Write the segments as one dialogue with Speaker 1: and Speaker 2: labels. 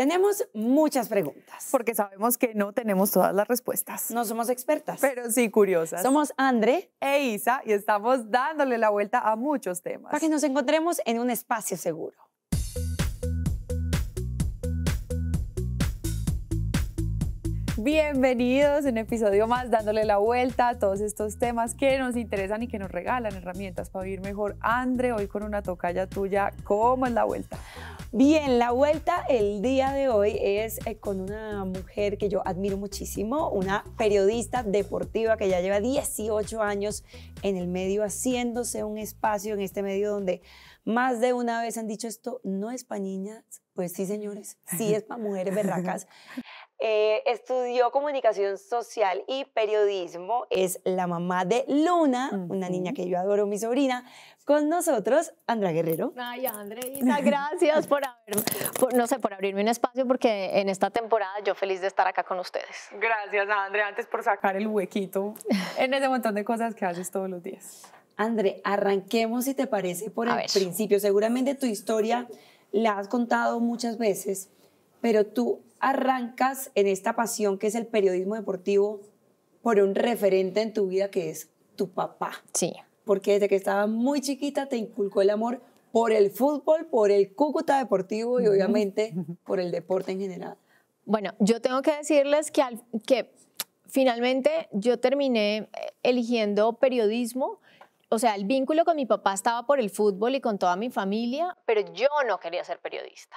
Speaker 1: Tenemos muchas preguntas. Porque sabemos que no tenemos todas las respuestas. No somos expertas. Pero sí curiosas. Somos André e Isa y estamos dándole la vuelta a muchos
Speaker 2: temas. Para que nos encontremos en un espacio seguro.
Speaker 1: Bienvenidos a un episodio más dándole la vuelta a todos estos temas que nos interesan y que nos regalan herramientas para vivir mejor. Andre, hoy con una tocaya tuya, ¿cómo es la vuelta? Bien, la vuelta el
Speaker 2: día de hoy es eh, con una mujer que yo admiro muchísimo, una periodista deportiva que ya lleva 18 años en el medio haciéndose un espacio en este medio donde más de una vez han dicho esto no es para niñas, pues sí señores, sí es para mujeres berracas. Eh, estudió comunicación social y periodismo. Es la mamá de Luna, una niña que yo adoro, mi sobrina. Con nosotros, Andrea Guerrero.
Speaker 1: Ay, Andra,
Speaker 3: gracias
Speaker 2: por, no sé, por abrirme un
Speaker 3: espacio porque en esta temporada yo feliz de estar acá con ustedes.
Speaker 1: Gracias, Andrea, antes por sacar el huequito
Speaker 2: en ese montón de cosas que haces todos los días. André, arranquemos si te parece por el principio. Seguramente tu historia la has contado muchas veces, pero tú arrancas en esta pasión que es el periodismo deportivo por un referente en tu vida que es tu papá. Sí. Porque desde que estaba muy chiquita te inculcó el amor por el fútbol, por el Cúcuta Deportivo y obviamente por el
Speaker 3: deporte en general. Bueno, yo tengo que decirles que, que finalmente yo terminé eligiendo periodismo o sea, el vínculo con mi papá estaba por el fútbol y con toda mi familia, pero yo no quería ser periodista.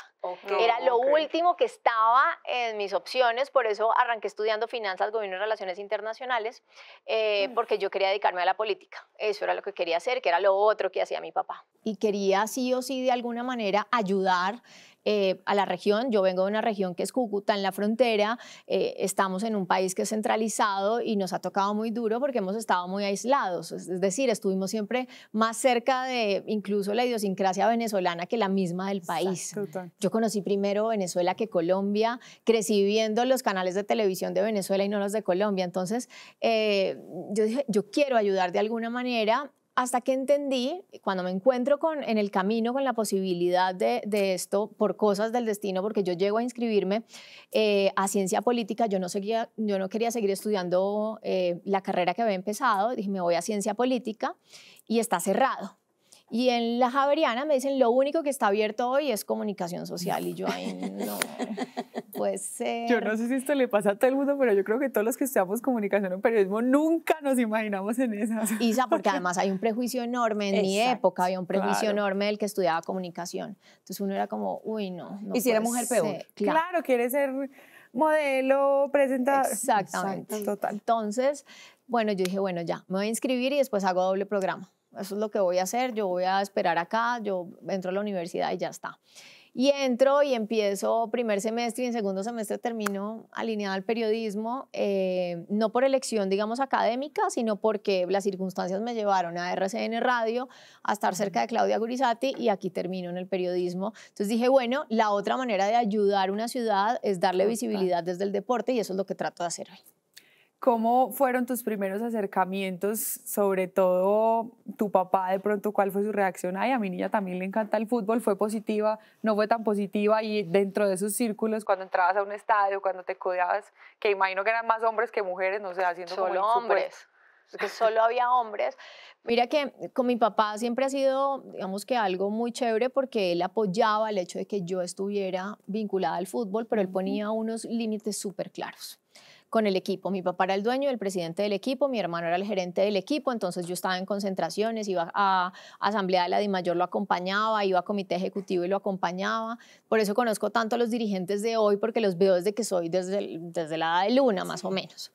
Speaker 3: Era lo último que estaba en mis opciones, por eso arranqué estudiando finanzas, gobierno y relaciones internacionales, eh, mm. porque yo quería dedicarme a la política. Eso era lo que quería hacer, que era lo otro que hacía mi papá. Y quería sí o sí de alguna manera ayudar eh, a la región. Yo vengo de una región que es Cúcuta, en la frontera. Eh, estamos en un país que es centralizado y nos ha tocado muy duro porque hemos estado muy aislados. Es, decir, estuvimos siempre más cerca de incluso la idiosincrasia venezolana que la misma del país. Yo conocí primero Venezuela que Colombia. Crecí viendo los canales de televisión de Venezuela y no los de Colombia. Entonces, eh, yo dije, yo quiero ayudar de alguna manera hasta que entendí, cuando me encuentro con, en el camino con la posibilidad de, esto, por cosas del destino, porque yo llego a inscribirme eh, a ciencia política, yo no, seguía, yo no quería seguir estudiando eh, la carrera que había empezado, dije, me voy a ciencia política y está cerrado. Y en la Javeriana me dicen, lo único que está abierto hoy es comunicación social. Y yo, ahí, no, Pues. Yo no
Speaker 1: sé si esto le pasa a todo el mundo, pero yo creo que todos los que estudiamos comunicación o periodismo nunca
Speaker 3: nos imaginamos en esas. Isa, porque además hay un prejuicio enorme. En mi época había un prejuicio enorme del que estudiaba comunicación. Entonces uno era como, uy, no. no y si era mujer peor. Claro. quiere ser modelo, presentador. Exactamente. total. Entonces, bueno, yo dije, bueno, ya, me voy a inscribir y después hago doble programa eso es lo que voy a hacer, yo voy a esperar acá, yo entro a la universidad y ya está. Y entro y empiezo primer semestre y en segundo semestre termino alineada al periodismo, eh, no por elección, digamos, académica, sino porque las circunstancias me llevaron a RCN Radio, a estar cerca de Claudia Gurizati y aquí termino en el periodismo. Entonces dije, bueno, la otra manera de ayudar a una ciudad es darle visibilidad desde el deporte y eso es lo que trato de hacer hoy.
Speaker 1: ¿Cómo fueron tus primeros acercamientos? Sobre todo tu papá, de pronto, ¿cuál fue su reacción? Ay, a mi niña también le encanta el fútbol, fue positiva, no fue tan positiva y dentro de esos círculos, cuando entrabas a un estadio, cuando te codeabas, que imagino que eran más hombres que mujeres, no sé, haciendo solo hombres. que solo había hombres.
Speaker 3: Mira que con mi papá siempre ha sido, digamos que algo muy chévere porque él apoyaba el hecho de que yo estuviera vinculada al fútbol, pero él ponía unos límites súper claros con el equipo. Mi papá era el dueño, el presidente del equipo, mi hermano era el gerente del equipo, entonces yo estaba en concentraciones, iba a asamblea de la DIMAYOR, lo acompañaba, iba a comité ejecutivo y lo acompañaba. Por eso conozco tanto a los dirigentes de hoy, porque los veo desde que soy, desde, desde la edad de luna, más o menos.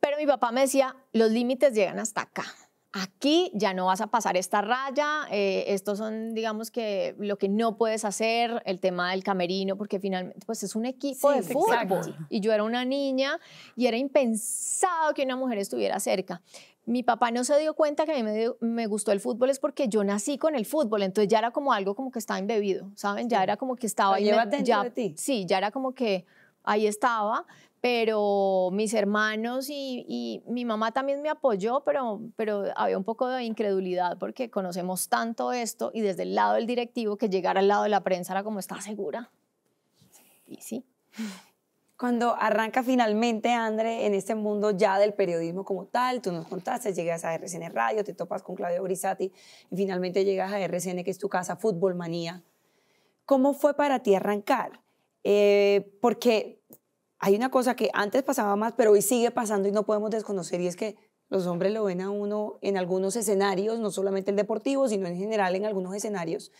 Speaker 3: Pero mi papá me decía, los límites llegan hasta acá aquí ya no vas a pasar esta raya, eh, estos son, digamos que, lo que no puedes hacer, el tema del camerino, porque finalmente, pues es un equipo de fútbol. Y yo era una niña y era impensado que una mujer estuviera cerca. Mi papá no se dio cuenta que a mí me, gustó el fútbol es porque yo nací con el fútbol, entonces ya era como algo como que estaba embebido, ¿saben? Ya era como que estaba ahí. ya, de ti. Sí, ya era como que ahí estaba, pero mis hermanos y, mi mamá también me apoyó, pero, pero había un poco de incredulidad porque conocemos tanto esto y desde el lado del directivo que llegar al lado de la prensa era como, está segura? Y sí.
Speaker 2: Cuando arranca finalmente, André, en este mundo ya del periodismo como tal, tú nos contaste, llegas a RCN Radio, te topas con Claudio Grisati y finalmente llegas a RCN, que es tu casa, Fútbol Manía. ¿Cómo fue para ti arrancar? Eh, porque hay una cosa que antes pasaba más, pero hoy sigue pasando y no podemos desconocer, y es que los hombres lo ven a uno en algunos escenarios, no solamente el deportivo, sino en general en algunos escenarios,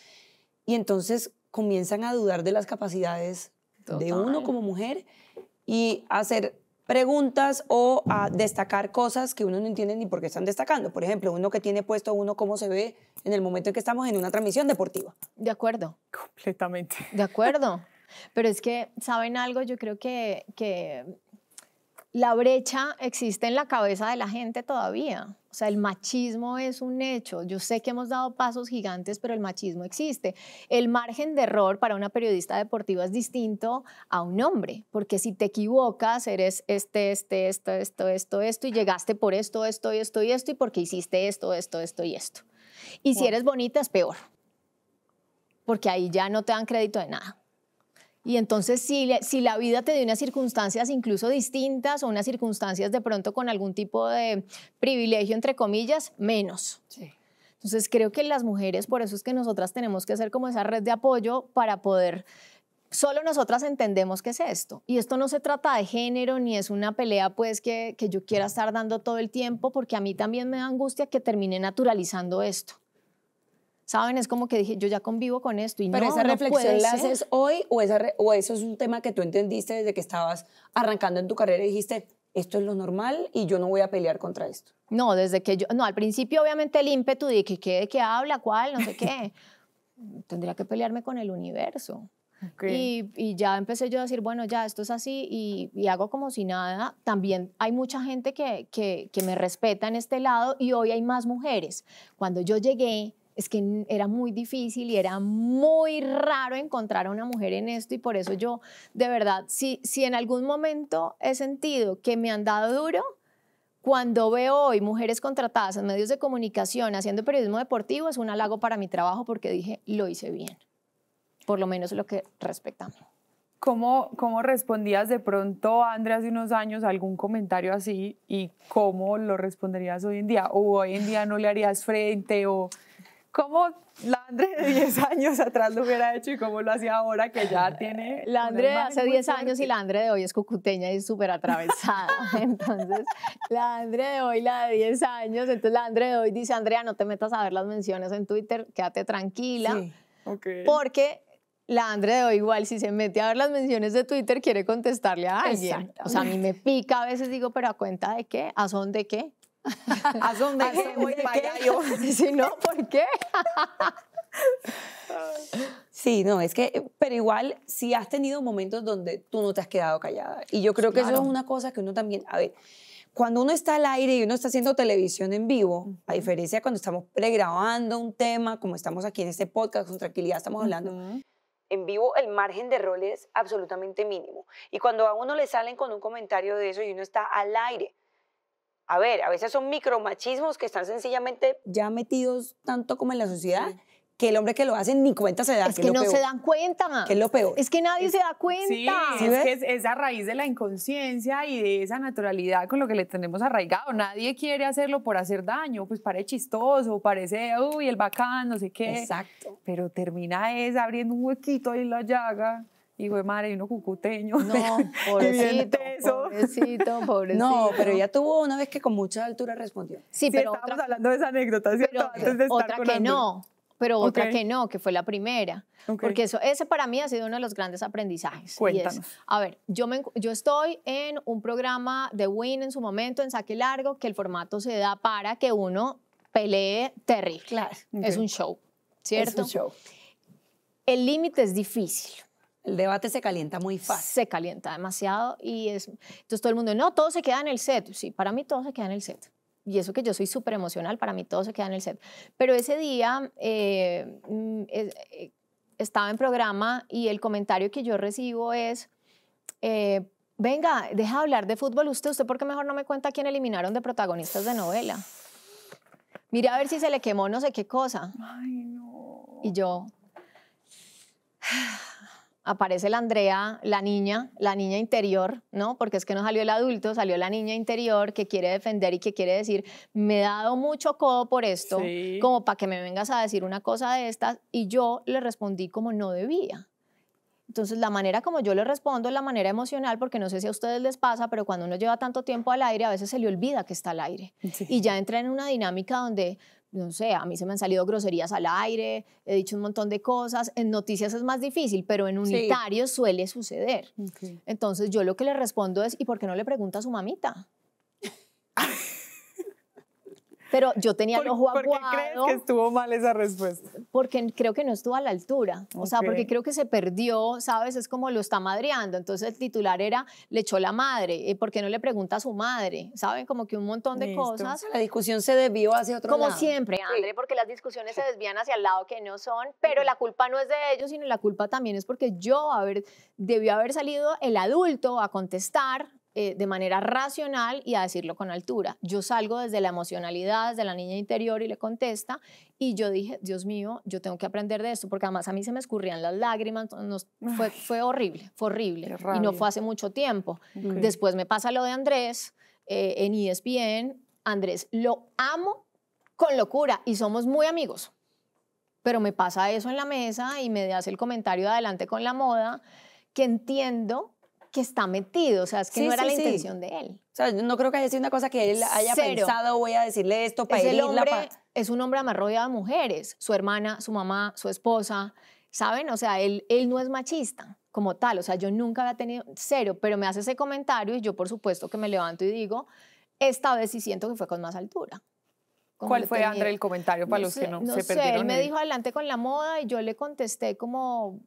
Speaker 2: y entonces comienzan a dudar de las capacidades de uno como mujer y a hacer preguntas o a destacar cosas que uno no entiende ni por qué están destacando. Por ejemplo, uno que tiene puesto uno cómo se ve en el momento en que estamos en una transmisión deportiva. De acuerdo.
Speaker 3: Completamente. De acuerdo. Pero es que, ¿saben algo? Yo creo que, la brecha existe en la cabeza de la gente todavía. O sea, el machismo es un hecho. Yo sé que hemos dado pasos gigantes, pero el machismo existe. El margen de error para una periodista deportiva es distinto a un hombre, porque si te equivocas, eres este, este, esto, esto, esto, esto, y llegaste por esto, esto, y esto y esto, y porque hiciste esto, esto, esto y esto. Y si eres bonita, es peor, porque ahí ya no te dan crédito de nada. Y entonces, si, la vida te dio unas circunstancias incluso distintas o unas circunstancias de pronto con algún tipo de privilegio, entre comillas, menos. Entonces, creo que las mujeres, por eso es que nosotras tenemos que hacer como esa red de apoyo para poder solo nosotras entendemos qué es esto. Y esto no se trata de género, ni es una pelea pues que, yo quiera estar dando todo el tiempo, porque a mí también me da angustia que termine naturalizando esto. ¿saben? Es como que dije, yo ya convivo con esto y Pero no, esa reflexión la haces
Speaker 2: hoy o, o eso es un tema que tú entendiste desde que estabas arrancando en tu carrera y dijiste, esto es lo normal y yo no voy a pelear contra esto.
Speaker 3: No, desde que yo, no, al principio obviamente el ímpetu de que, que de qué habla, cuál, no sé qué. Tendría que pelearme con el universo. Y, ya empecé yo a decir, bueno, ya esto es así y, hago como si nada. También hay mucha gente que, que, que, me respeta en este lado y hoy hay más mujeres. Cuando yo llegué, es que era muy difícil y era muy raro encontrar a una mujer en esto y por eso yo, de verdad, si, si en algún momento he sentido que me han dado duro, cuando veo hoy mujeres contratadas en medios de comunicación haciendo periodismo deportivo, es un halago para mi trabajo porque dije, lo hice bien, por lo menos lo que respecta a mí.
Speaker 1: ¿Cómo, ¿Cómo respondías de pronto, Andrea, hace unos años algún comentario así y cómo lo responderías hoy en día? ¿O hoy en día no le harías frente? o ¿Cómo la Andrea de 10 años atrás lo hubiera hecho y cómo lo hacía ahora que ya tiene... La Andrea de hace
Speaker 3: 10 años y la André de hoy es cucuteña y súper atravesada. Entonces, la Andre de hoy, la de 10 años, entonces la André de hoy dice, Andrea, no te metas a ver las menciones en Twitter, quédate tranquila. Sí, Porque la Andre de hoy igual si se mete a ver las menciones de Twitter quiere contestarle a alguien. O sea, a mí me pica a veces digo, pero a cuenta de qué, a
Speaker 2: son de qué. ¿A dónde? voy si no, ¿por qué? sí, no, es que, pero igual, si has tenido momentos donde tú no te has quedado callada. Y yo creo que eso es una cosa que uno también, a ver, cuando uno está al aire y uno está haciendo televisión en vivo, a diferencia de cuando estamos pregrabando un tema, como estamos aquí en este podcast, con tranquilidad estamos hablando, en vivo el margen de roles es absolutamente mínimo. Y cuando a uno le salen con un comentario de eso y uno está al aire, a ver, a veces son micromachismos que están sencillamente ya metidos tanto como en la sociedad. que
Speaker 1: el hombre que lo hace ni cuenta se da. Es que, no se dan
Speaker 2: cuenta. Que es lo peor. Es que nadie se da cuenta.
Speaker 1: Sí, es que es, a raíz de la inconsciencia y de esa naturalidad con lo que le tenemos arraigado. Nadie quiere hacerlo por hacer daño, pues parece chistoso, parece, uy, el bacán, no sé qué. Exacto. Pero termina es abriendo un huequito ahí en la llaga hijo de madre, y uno cucuteño. No, pobrecito, pobrecito, pobrecito. No, pero ya
Speaker 2: tuvo una vez que con mucha altura respondió. Sí, pero estamos hablando de esa anécdota, Pero, otra que no,
Speaker 3: pero otra que no, que fue la primera. Porque eso, ese para mí ha sido uno de los grandes aprendizajes. Cuéntanos. a ver, yo, yo estoy en un programa de Win en su momento, en saque largo, que el formato se da para que uno pelee terrible. Claro. Es un show, ¿cierto? un show. El límite es difícil el debate se calienta muy fácil. Se calienta demasiado y es, entonces todo el mundo, no, todo se queda en el set. Sí, para mí todo se queda en el set. Y eso que yo soy súper emocional, para mí todo se queda en el set. Pero ese día eh, mm, eh, eh, estaba en programa y el comentario que yo recibo es, venga, deja de hablar de fútbol usted, usted porque mejor no me cuenta quién eliminaron de protagonistas de novela. Mira a ver si se le quemó no sé qué cosa.
Speaker 1: Ay, no.
Speaker 3: Y yo, aparece la Andrea, la niña, la niña interior, ¿no? Porque es que no salió el adulto, salió la niña interior que quiere defender y que quiere decir, me he dado mucho codo por esto, como para que me vengas a decir una cosa de estas, y yo le respondí como no debía. Entonces, la manera como yo le respondo es la manera emocional, porque no sé si a ustedes les pasa, pero cuando uno lleva tanto tiempo al aire, a veces se le olvida que está al aire. Y ya entra en una dinámica donde no sé, a mí se me han salido groserías al aire, he dicho un montón de cosas, en noticias es más difícil, pero en unitarios suele suceder. Entonces yo lo que le respondo es, ¿y por qué no le pregunta a su mamita? Pero yo tenía el ojo aguado. ¿Por qué crees que
Speaker 1: estuvo mal esa respuesta?
Speaker 3: Porque creo que no estuvo a la altura. O sea, porque creo que se perdió, ¿sabes? Es como lo está madreando. Entonces el titular era, le echó la madre. Eh, ¿Por qué no le pregunta a su madre? ¿Saben? Como que un montón de cosas. La discusión se desvió hacia otro lado. Como siempre, André, porque las discusiones se desvían hacia el lado que no son. Pero la culpa no es de ellos, sino la culpa también es porque yo a ver debió haber salido el adulto a contestar, eh, de manera racional y a decirlo con altura. Yo salgo desde la emocionalidad, desde la niña interior y le contesta y yo dije, Dios mío, yo tengo que aprender de esto porque además a mí se me escurrían las lágrimas, nos, fue, fue, horrible, fue horrible y no fue hace mucho tiempo. Después me pasa lo de Andrés eh, en ESPN, Andrés lo amo con locura y somos muy amigos pero me pasa eso en la mesa y me das el comentario de adelante con la moda, que entiendo que está metido, o sea, es que no era la intención de él. O sea, no creo que haya sido una cosa que él haya pensado, voy a decirle esto para es herirla, hombre, Es un hombre amarrado de mujeres, su hermana, su mamá, su esposa, ¿saben? O sea, él, él no es machista como tal, o sea, yo nunca había tenido cero, pero me hace ese comentario y yo por supuesto que me levanto y digo, esta vez sí siento que fue con más altura.
Speaker 1: ¿Cuál fue, André, el comentario para los que no, se perdieron? Él me dijo
Speaker 3: adelante con la moda y yo le contesté como,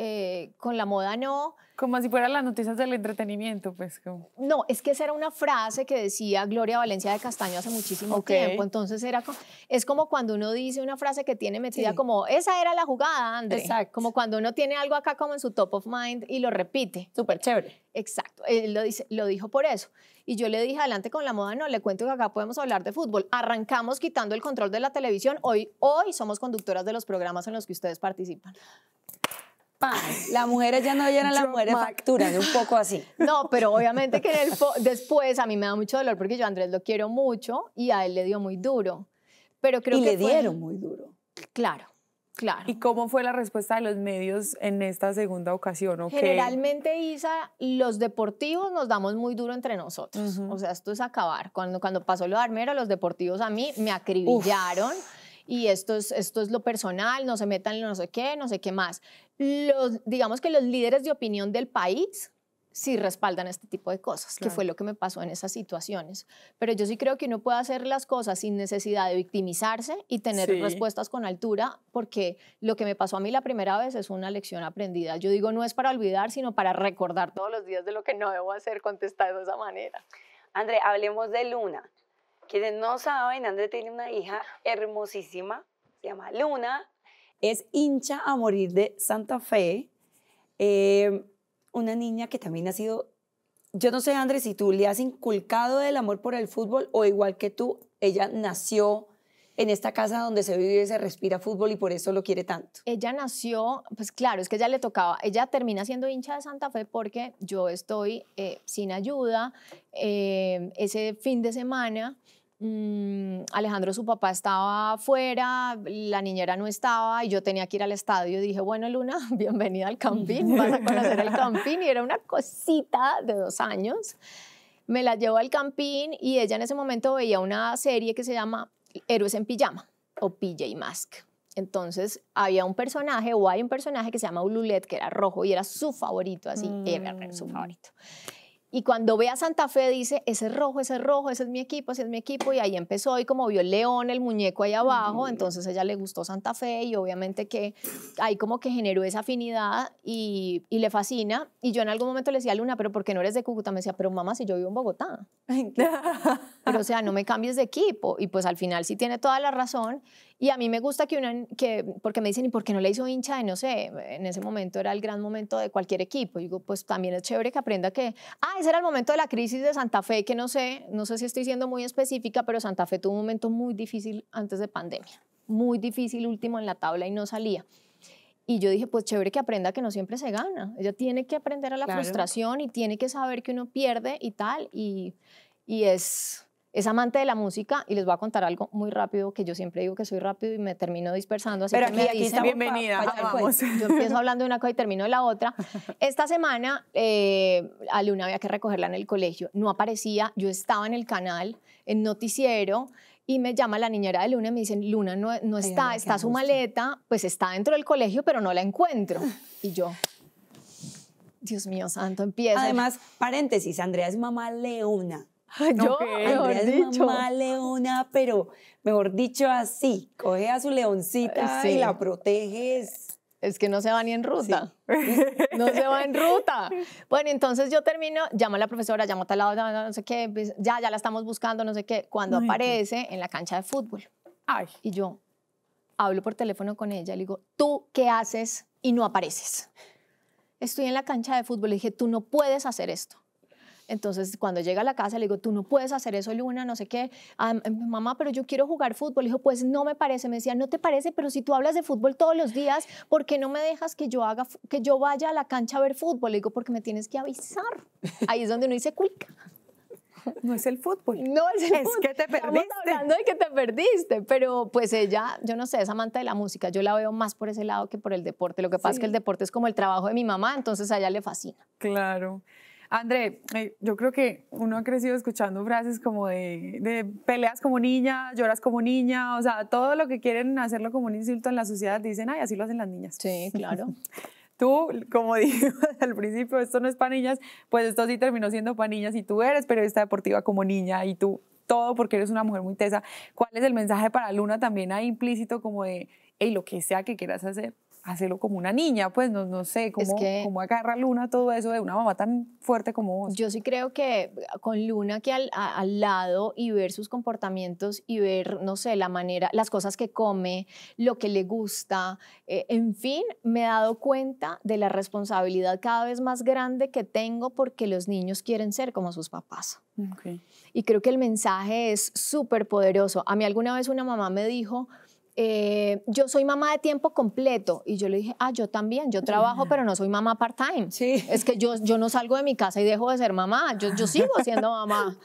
Speaker 3: eh, con la moda no. Como
Speaker 1: si fueran las noticias del entretenimiento, pues.
Speaker 3: No, es que esa era una frase que decía Gloria Valencia de Castaño hace muchísimo tiempo. Entonces era es como cuando uno dice una frase que tiene metida como, esa era la jugada, André. Exacto. Como cuando uno tiene algo acá como en su top of mind y lo repite. Súper chévere. Exacto, él lo, dice, lo dijo por eso. Y yo le dije, adelante con la moda, no, le cuento que acá podemos hablar de fútbol. Arrancamos quitando el control de la televisión. Hoy, hoy somos conductoras de los programas en los que ustedes participan.
Speaker 2: Las mujeres ya no llenan las factura, facturas, un poco así.
Speaker 3: No, pero obviamente que después a mí me da mucho dolor porque yo a Andrés lo quiero mucho y a él le dio muy duro. Pero creo y que le dieron muy duro. Claro.
Speaker 1: Claro. ¿Y cómo fue la respuesta de los medios en esta segunda ocasión? Generalmente,
Speaker 3: Isa, los deportivos nos damos muy duro entre nosotros. O sea, esto es acabar. Cuando, cuando pasó lo de Armero, los deportivos a mí me acribillaron y esto es, esto es lo personal, no se metan en no sé qué, no sé qué más. Los, digamos que los líderes de opinión del país sí respaldan este tipo de cosas, que fue lo que me pasó en esas situaciones. Pero yo sí creo que uno puede hacer las cosas sin necesidad de victimizarse y tener respuestas con altura, porque lo que me pasó a mí la primera vez es una lección aprendida. Yo digo, no es para olvidar, sino para recordar todos
Speaker 2: los días de lo que no debo hacer, contestado de esa manera. André, hablemos de Luna. Quienes no saben, André tiene una hija hermosísima, se llama Luna. Es hincha a morir de Santa Fe. Em, una niña que también ha sido, yo no sé, André, si tú le has inculcado el amor por el fútbol o igual que tú, ella nació en esta casa donde se vive y se respira fútbol y por eso lo quiere tanto. Ella nació, pues claro, es que ella le tocaba, ella termina siendo hincha de Santa Fe
Speaker 3: porque yo estoy eh, sin ayuda eh, ese fin de semana. Mm, Alejandro, su papá estaba afuera, la niñera no estaba y yo tenía que ir al estadio. Dije, bueno, Luna, bienvenida al campín, vas a conocer el campín. Y era una cosita de dos años. Me la llevó al campín y ella en ese momento veía una serie que se llama Héroes en Pijama o PJ Mask. Entonces había un personaje o hay un personaje que se llama Ululet, que era rojo y era su favorito, así, era su mm. favorito. Y cuando ve a Santa Fe dice, ese es rojo, ese es rojo, ese es mi equipo, ese es mi equipo. Y ahí empezó y como vio el león, el muñeco ahí abajo, entonces ella le gustó Santa Fe y obviamente que ahí como que generó esa afinidad y, y le fascina. Y yo en algún momento le decía a Luna, pero ¿por qué no eres de Cúcuta? Me decía, pero mamá, si yo vivo en Bogotá. pero o sea, no me cambies de equipo. Y pues al final sí tiene toda la razón. Y a mí me gusta que una, que, porque me dicen, ¿y por qué no le hizo hincha de, no sé, en ese momento era el gran momento de cualquier equipo? Y digo, pues también es chévere que aprenda que, ah, ese era el momento de la crisis de Santa Fe, que no sé, no sé si estoy siendo muy específica, pero Santa Fe tuvo un momento muy difícil antes de pandemia, muy difícil, último en la tabla y no salía. Y yo dije, pues chévere que aprenda que no siempre se gana. Ella tiene que aprender a la frustración y tiene que saber que uno pierde y tal. Y, y es, es amante de la música y les voy a contar algo muy rápido que yo siempre digo que soy rápido y me termino dispersando. Pero aquí, me bienvenida. Pues, yo empiezo hablando de una cosa y termino de la otra. Esta semana eh, a Luna había que recogerla en el colegio. No aparecía, yo estaba en el canal, en noticiero, y me llama la niñera de Luna y me dicen, Luna no, no está, está su maleta, pues está dentro del colegio, pero no la encuentro. Y yo, Dios mío
Speaker 2: santo, empieza. Además, paréntesis, Andrea es mamá leona. Yo, Andrea es mamá leona, pero mejor dicho así, coge a su leoncita y la proteges. Es que no se va ni en ruta.
Speaker 3: No se va en ruta. Bueno, entonces yo termino, llamo a la profesora, llamo a tal lado, no sé qué, pues, ya, ya la estamos buscando, no sé qué, cuando aparece en la cancha de fútbol. Ay. Y yo hablo por teléfono con ella, le digo, ¿tú qué haces y no apareces? Estoy en la cancha de fútbol, le dije, tú no puedes hacer esto entonces, cuando llega a la casa, le digo, tú no puedes hacer eso, Luna, no sé qué. Ah, mamá, pero yo quiero jugar fútbol. dijo, pues no me parece. Me decía, no te parece, pero si tú hablas de fútbol todos los días, ¿por qué no me dejas que yo, haga, que yo vaya a la cancha a ver fútbol? Le digo, porque me tienes que avisar. Ahí es donde uno dice, cuica.
Speaker 1: No es el fútbol. No es el es
Speaker 3: que te perdiste. Estamos hablando de que te perdiste, pero pues ella, yo no sé, es amante de la música. Yo la veo más por ese lado que por el deporte. Lo que pasa es que el deporte es como el trabajo de mi mamá, entonces a ella le fascina.
Speaker 1: Claro. André, eh, yo creo que uno ha crecido escuchando frases como de, peleas como niña, lloras como niña, o sea, todo lo que quieren hacerlo como un insulto en la sociedad dicen, ay, así lo hacen las niñas. Sí, claro. tú, como dije al principio, esto no es para niñas, pues esto sí terminó siendo para niñas y tú eres periodista deportiva como niña y tú todo porque eres una mujer muy tesa. ¿Cuál es el mensaje para Luna también ahí implícito como de, hey, lo que sea que quieras hacer, hacerlo como una niña, pues no, sé, cómo, agarra Luna todo eso de una mamá tan fuerte como vos. Yo sí creo que ah, con Luna que al, al, lado y ver
Speaker 3: sus comportamientos y ver, no sé, la manera, las cosas que come, lo que le gusta, eh, en fin, me he dado cuenta de la responsabilidad cada vez más grande que tengo porque los niños quieren ser como sus papás. Y creo que el mensaje es súper poderoso. A mí alguna vez una mamá me dijo, eh, yo soy mamá de tiempo completo. Y yo le dije, ah, yo también, yo trabajo, pero no soy mamá part-time. Sí. Es que yo, yo no salgo de mi casa y dejo de ser mamá, yo, yo sigo siendo mamá.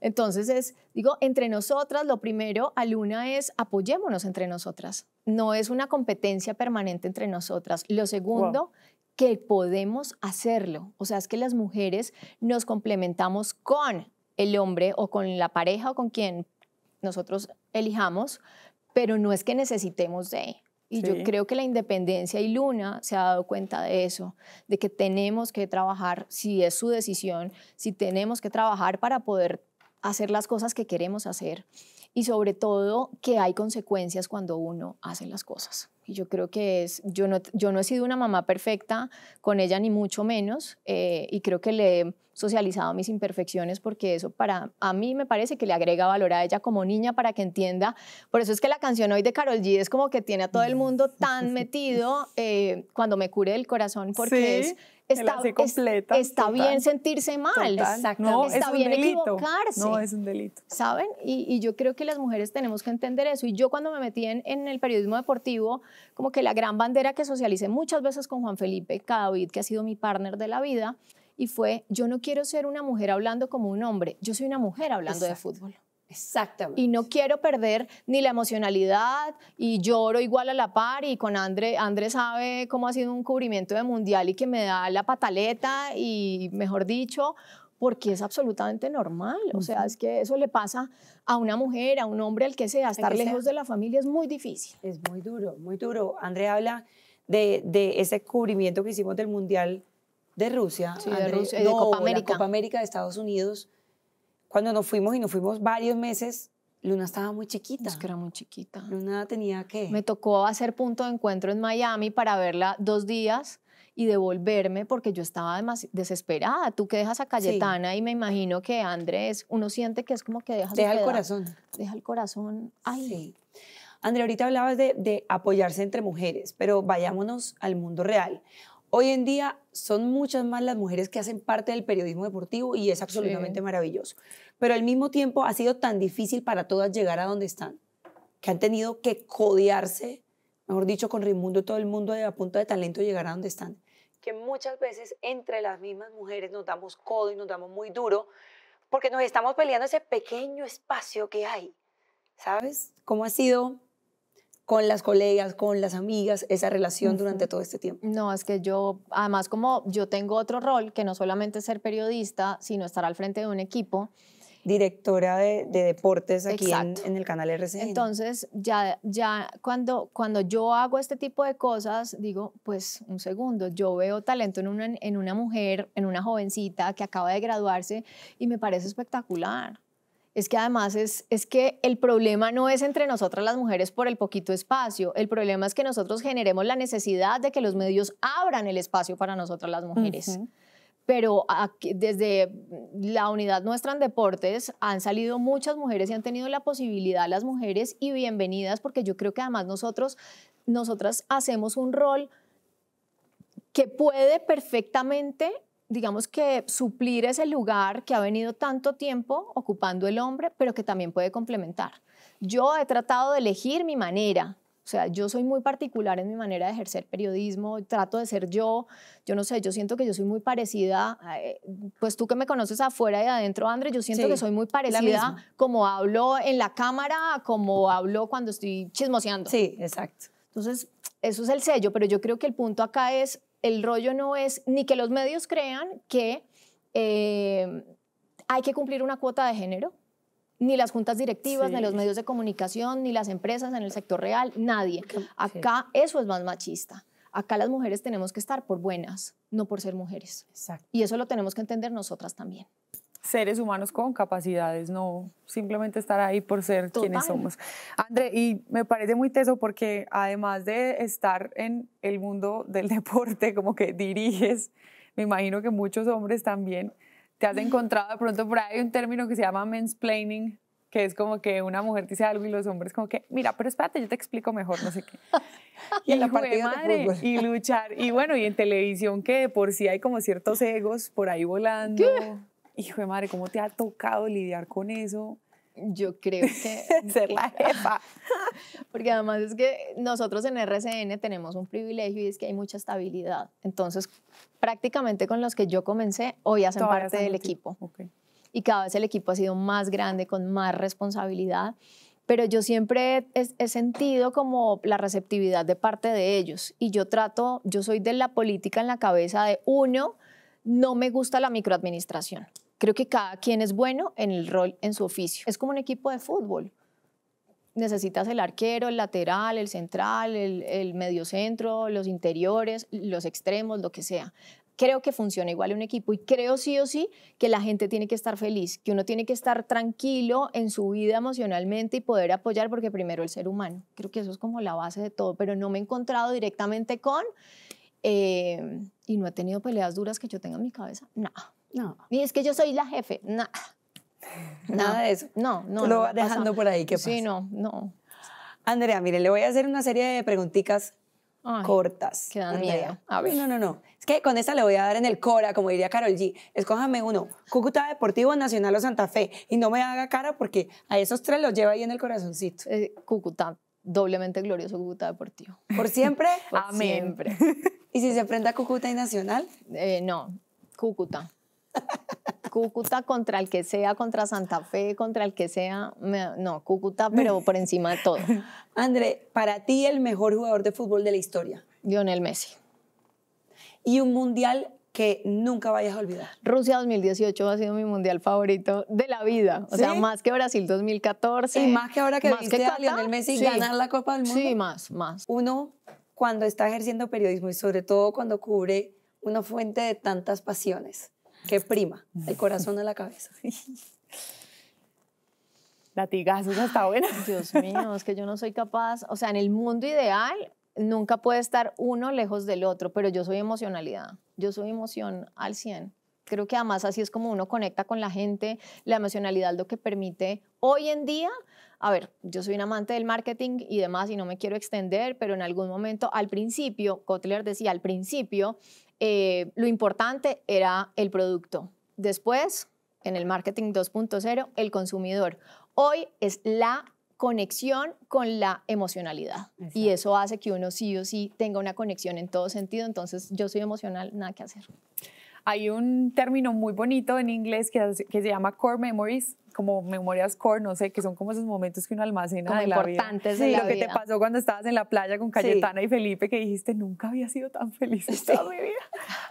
Speaker 3: Entonces es, digo, entre nosotras, lo primero, a luna es apoyémonos entre nosotras. No es una competencia permanente entre nosotras. Lo segundo, que podemos hacerlo. O sea, es que las mujeres nos complementamos con el hombre o con la pareja o con quien nosotros elijamos pero no es que necesitemos de. Y yo creo que la independencia y Luna se ha dado cuenta de eso, de que tenemos que trabajar, si es su decisión, si tenemos que trabajar para poder hacer las cosas que queremos hacer y sobre todo que hay consecuencias cuando uno hace las cosas. Y yo creo que es, yo no, yo no he sido una mamá perfecta con ella ni mucho menos eh, y creo que le socializado mis imperfecciones porque eso para a mí me parece que le agrega valor a ella como niña para que entienda. Por eso es que la canción hoy de Carol G es como que tiene a todo el mundo mm. tan metido eh, cuando me cure el corazón porque es Está, está bien sentirse mal, no, está bien equivocarse. No, es un delito. ¿Saben? Y, yo creo que las mujeres tenemos que entender eso. Y yo cuando me metí en, el periodismo deportivo, como que la gran bandera que socialicé muchas veces con Juan Felipe Cadavid, que ha sido mi partner de la vida, y fue, yo no quiero ser una mujer hablando como un hombre, yo soy una mujer hablando de fútbol. Exactamente. Y no quiero perder ni la emocionalidad y lloro igual a la par y con André, André sabe cómo ha sido un cubrimiento de mundial y que me da la pataleta y mejor dicho, porque es absolutamente normal. O sea, es que eso le pasa a una mujer, a un hombre, al que sea. Estar lejos de
Speaker 2: la familia es muy difícil. Es muy duro, muy duro. André habla de, de ese cubrimiento que hicimos del Mundial de Rusia, de, Copa América. La Copa América de Estados Unidos. Cuando nos fuimos y nos fuimos varios meses, Luna estaba muy chiquita. Es que era muy chiquita. Luna tenía que. Me
Speaker 3: tocó hacer punto de encuentro en Miami para verla dos días y devolverme porque yo estaba desesperada. Tú que dejas a Cayetana y me imagino que Andrés, uno siente que es como que Deja el corazón.
Speaker 2: Deja el corazón. Ay. Sí. ahorita hablabas de apoyarse entre mujeres, pero vayámonos al mundo real. Hoy en día son muchas más las mujeres que hacen parte del periodismo deportivo y es absolutamente maravilloso. Pero al mismo tiempo ha sido tan difícil para todas llegar a donde están, que han tenido que codearse, mejor dicho, con Raimundo todo el mundo de a punto de talento llegar a donde están. Que muchas veces entre las mismas mujeres nos damos codo y nos damos muy duro porque nos estamos peleando ese pequeño espacio que hay. ¿Sabes cómo ha sido con las colegas, con las amigas, esa relación durante todo este tiempo? No, es que yo, además como yo tengo otro rol, que no
Speaker 3: solamente ser periodista, sino estar al frente de un equipo. Directora de,
Speaker 2: deportes
Speaker 3: aquí en,
Speaker 2: el canal RCN. Entonces,
Speaker 3: ya, ya cuando, cuando yo hago este tipo de cosas, digo, pues un segundo, yo veo talento en una, en una mujer, en una jovencita que acaba de graduarse y me parece espectacular es que además es, es que el problema no es entre nosotras las mujeres por el poquito espacio, el problema es que nosotros generemos la necesidad de que los medios abran el espacio para nosotras las mujeres. Pero desde la unidad nuestra en deportes han salido muchas mujeres y han tenido la posibilidad las mujeres y bienvenidas porque yo creo que además nosotros, nosotras hacemos un rol que puede perfectamente digamos que suplir ese lugar que ha venido tanto tiempo ocupando el hombre, pero que también puede complementar. Yo he tratado de elegir mi manera. O sea, yo soy muy particular en mi manera de ejercer periodismo, trato de ser yo, yo no sé, yo siento que yo soy muy parecida, eh, pues tú que me conoces afuera y adentro, André, yo siento que soy muy parecida como hablo en la cámara, como hablo cuando estoy chismoseando. Sí, exacto. Entonces, eso es el sello, pero yo creo que el punto acá es el rollo no es ni que los medios crean que eh, hay que cumplir una cuota de género, ni las juntas directivas, ni los medios de comunicación, ni las empresas en el sector real, nadie. Acá eso es más machista. Acá las mujeres tenemos que estar por buenas, no por ser mujeres. Y eso lo tenemos que entender nosotras también
Speaker 1: seres humanos con capacidades, no simplemente estar ahí por ser quienes somos. André, y me parece muy teso porque además de estar en el mundo del deporte, como que diriges, me imagino que muchos hombres también, te has encontrado de pronto por ahí un término que se llama mansplaining, que es como que una mujer dice algo y los hombres como que, mira, pero espérate, yo te explico mejor, no sé qué. y, en la de y luchar. Y bueno, y en televisión que de por sí hay como ciertos egos por ahí volando. ¿Qué? Hijo de madre, ¿cómo te ha tocado lidiar con eso? Yo creo que... Ser la jefa.
Speaker 3: Porque además
Speaker 1: es que nosotros en RCN
Speaker 3: tenemos un privilegio y es que hay mucha estabilidad. Entonces, prácticamente con los que yo comencé, hoy hacen parte del equipo. Y cada vez el equipo ha sido más grande, con más responsabilidad. Pero yo siempre he, he sentido como la receptividad de parte de ellos. Y yo trato, yo soy de la política en la cabeza de uno, no me gusta la microadministración. Creo que cada quien es bueno en el rol, en su oficio. Es como un equipo de fútbol. Necesitas el arquero, el lateral, el central, el, el mediocentro, los interiores, los extremos, lo que sea creo que funciona igual un equipo y creo sí o sí que la gente tiene que estar feliz, que uno tiene que estar tranquilo en su vida emocionalmente y poder apoyar porque primero el ser humano. Creo que eso es como la base de todo, pero no me he encontrado directamente con eh, y no he tenido peleas duras que yo tenga en mi cabeza, nada.
Speaker 2: No. Y es que yo soy la jefe. nada,
Speaker 3: Nada de eso. No,
Speaker 2: no. lo va dejando por ahí, ¿qué pasa? Sí,
Speaker 3: no, no.
Speaker 2: Andrea, mire, le voy a hacer una serie de preguntitas cortas. Que dan miedo. No, no, no. Es que con esta le voy a dar en el Cora, como diría Carol G. Escójame uno. Cúcuta Deportivo, Nacional o Santa Fe. Y no me haga cara porque a esos tres los lleva ahí en el corazoncito. Eh, Cúcuta, doblemente glorioso Cúcuta Deportivo. ¿Por siempre?
Speaker 3: Amén. Siempre. ¿Y si se enfrenta a Cúcuta y Nacional? Eh, no, Cúcuta. Cúcuta contra el que sea, contra Santa Fe, contra el que sea.
Speaker 2: no, Cúcuta, pero por encima de todo. André, para ti el mejor jugador de fútbol de la historia. Lionel Messi. Y un mundial que nunca vayas a olvidar.
Speaker 3: Rusia 2018 ha sido mi mundial favorito de la vida. O sea, más que Brasil 2014. Y más que ahora que viste a Lionel Messi ganar la
Speaker 2: Copa del Mundo. Sí, más, más. Uno, cuando está ejerciendo periodismo y sobre todo cuando cubre una fuente de tantas pasiones, Qué prima, el corazón de la cabeza.
Speaker 3: Latigazos está ahora. Dios mío, es que yo no soy capaz, o sea, en el mundo ideal nunca puede estar uno lejos del otro, pero yo soy emocionalidad, yo soy emoción al 100. Creo que además así es como uno conecta con la gente, la emocionalidad lo que permite hoy en día a ver, yo soy un amante del marketing y demás y no me quiero extender, pero en algún momento, al principio, Kotler decía, al principio eh, lo importante era el producto. Después, en el marketing 2.0, el consumidor. Hoy es la conexión con la emocionalidad. Y eso hace que uno sí o sí
Speaker 1: tenga una conexión en todo sentido. Entonces, yo soy emocional, nada que hacer. Hay un término muy bonito en inglés que se llama core memories, como memorias core, no sé, que son como esos momentos que uno almacena como de la vida. sí, lo que te pasó cuando estabas en la playa con Cayetana y Felipe, que dijiste, nunca había sido tan feliz en toda mi vida.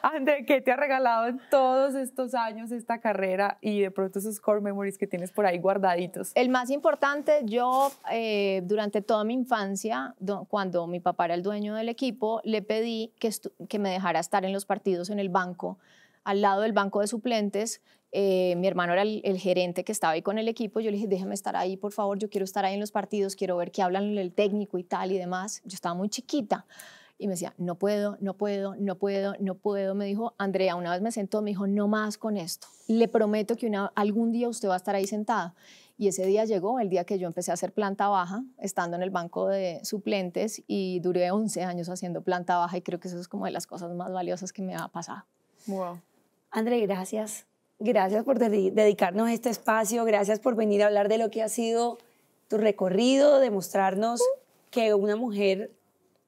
Speaker 1: André, ¿qué te ha regalado en todos estos años esta carrera y de pronto esos core memories que tienes por ahí guardaditos? El más
Speaker 3: importante, yo eh, durante toda mi infancia, cuando mi papá era el dueño del equipo, le pedí que, que me dejara estar en los partidos en el banco al lado del banco de suplentes eh, mi hermano era el, gerente que estaba ahí con el equipo, yo le dije, déjame estar ahí, por favor, yo quiero estar ahí en los partidos, quiero ver qué hablan el técnico y tal y demás. Yo estaba muy chiquita y me decía, no puedo, no puedo, no puedo, no puedo. Me dijo, Andrea, una vez me sentó, me dijo, no más con esto. Le prometo que algún día usted va a estar ahí sentada. Y ese día llegó, el día que yo empecé a hacer planta baja, estando en el banco de suplentes y duré 11 años haciendo planta baja y creo que eso es como de las cosas más valiosas que me ha pasado. Wow. André,
Speaker 2: gracias Gracias por dedicarnos este espacio, gracias por venir a hablar de lo que ha sido tu recorrido, demostrarnos que una mujer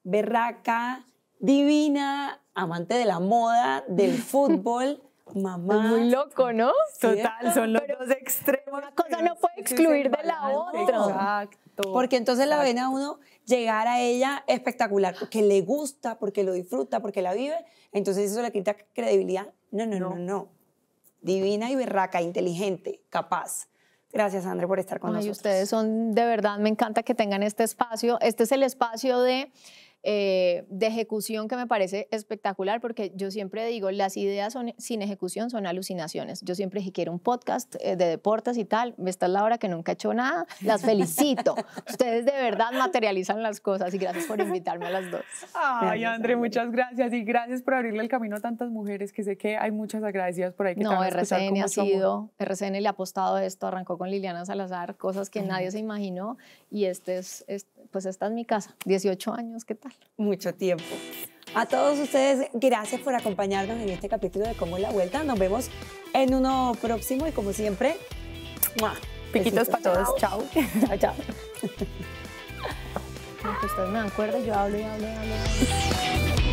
Speaker 2: berraca, divina, amante de la moda, del fútbol, mamá. Muy loco, ¿no? Total, son los dos extremos. Una cosa no puede excluir de la otra.
Speaker 1: Exacto. Porque entonces la
Speaker 2: ven a uno llegar a ella espectacular, porque le gusta, porque lo disfruta, porque la vive, entonces eso le quita credibilidad. no, no, no. no divina y berraca, inteligente, capaz. Gracias, André, por estar con nosotros. nosotros. Ustedes
Speaker 3: son, de verdad, me encanta que tengan este espacio. Este es el espacio de eh, de ejecución que me parece espectacular porque yo siempre digo, las ideas son, sin ejecución son alucinaciones. Yo siempre dije, quiero un podcast eh, de deportes y tal, esta es la hora que nunca he hecho nada, las felicito. Ustedes de verdad materializan las cosas y gracias por invitarme a las dos. Ay, André,
Speaker 1: muchas gracias y gracias por abrirle el camino a tantas mujeres que sé que hay muchas agradecidas por ahí. no, RCN ha sido, RCN
Speaker 3: le ha apostado esto, arrancó con Liliana Salazar, cosas que nadie se imaginó y este es, pues esta es mi casa, 18 años, ¿qué tal? mucho tiempo.
Speaker 2: A todos ustedes, gracias por acompañarnos en este capítulo de Cómo es la Vuelta. Nos vemos en uno próximo y como siempre, piquitos para todos. Chao. Chao, chao. me yo hablo hablo